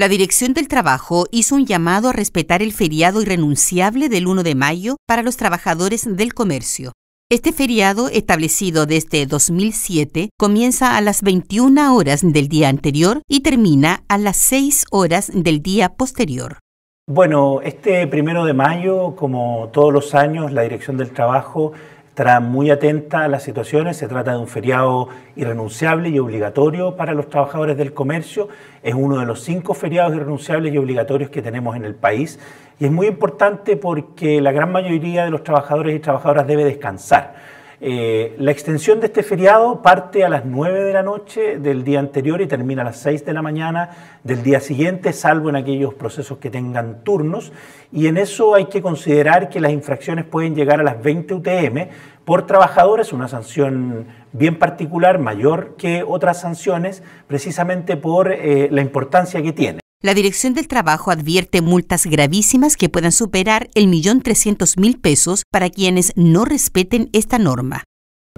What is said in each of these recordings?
La Dirección del Trabajo hizo un llamado a respetar el feriado irrenunciable del 1 de mayo para los trabajadores del comercio. Este feriado, establecido desde 2007, comienza a las 21 horas del día anterior y termina a las 6 horas del día posterior. Bueno, este primero de mayo, como todos los años, la Dirección del Trabajo estará muy atenta a las situaciones. Se trata de un feriado irrenunciable y obligatorio para los trabajadores del comercio. Es uno de los cinco feriados irrenunciables y obligatorios que tenemos en el país. Y es muy importante porque la gran mayoría de los trabajadores y trabajadoras debe descansar. Eh, la extensión de este feriado parte a las 9 de la noche del día anterior y termina a las 6 de la mañana del día siguiente, salvo en aquellos procesos que tengan turnos. Y en eso hay que considerar que las infracciones pueden llegar a las 20 UTM por trabajadores, una sanción bien particular, mayor que otras sanciones, precisamente por eh, la importancia que tiene. La Dirección del Trabajo advierte multas gravísimas que puedan superar el millón trescientos mil pesos para quienes no respeten esta norma.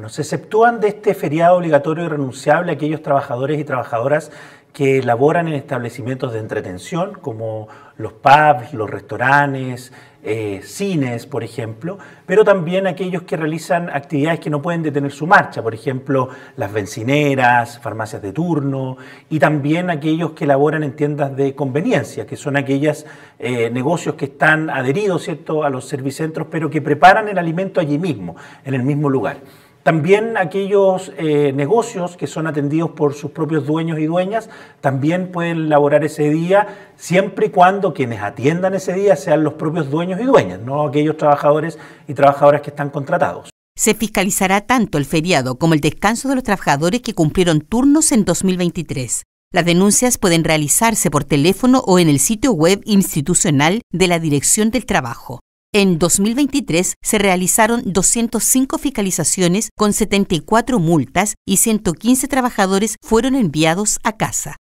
Se exceptúan de este feriado obligatorio y renunciable aquellos trabajadores y trabajadoras que laboran en establecimientos de entretención, como los pubs, los restaurantes, eh, cines, por ejemplo, pero también aquellos que realizan actividades que no pueden detener su marcha, por ejemplo, las bencineras, farmacias de turno, y también aquellos que laboran en tiendas de conveniencia, que son aquellos eh, negocios que están adheridos ¿cierto? a los servicentros, pero que preparan el alimento allí mismo, en el mismo lugar. También aquellos eh, negocios que son atendidos por sus propios dueños y dueñas también pueden laborar ese día, siempre y cuando quienes atiendan ese día sean los propios dueños y dueñas, no aquellos trabajadores y trabajadoras que están contratados. Se fiscalizará tanto el feriado como el descanso de los trabajadores que cumplieron turnos en 2023. Las denuncias pueden realizarse por teléfono o en el sitio web institucional de la Dirección del Trabajo. En 2023 se realizaron 205 fiscalizaciones con 74 multas y 115 trabajadores fueron enviados a casa.